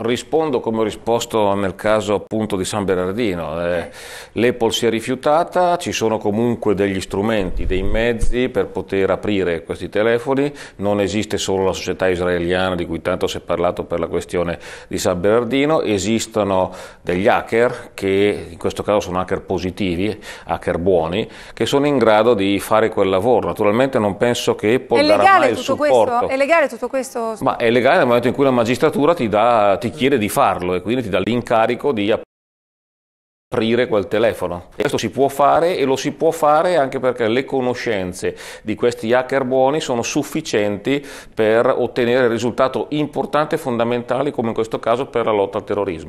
Rispondo come ho risposto nel caso appunto di San Bernardino. Eh, L'Apple si è rifiutata, ci sono comunque degli strumenti, dei mezzi per poter aprire questi telefoni, non esiste solo la società israeliana di cui tanto si è parlato per la questione di San Bernardino, esistono degli hacker che in questo caso sono hacker positivi, hacker buoni, che sono in grado di fare quel lavoro. Naturalmente non penso che Apple darà mai il supporto. Questo? È legale tutto questo? Ma è legale nel momento in cui la magistratura ti dà ti ti chiede di farlo e quindi ti dà l'incarico di aprire quel telefono. E questo si può fare e lo si può fare anche perché le conoscenze di questi hacker buoni sono sufficienti per ottenere risultati importanti e fondamentali come in questo caso per la lotta al terrorismo.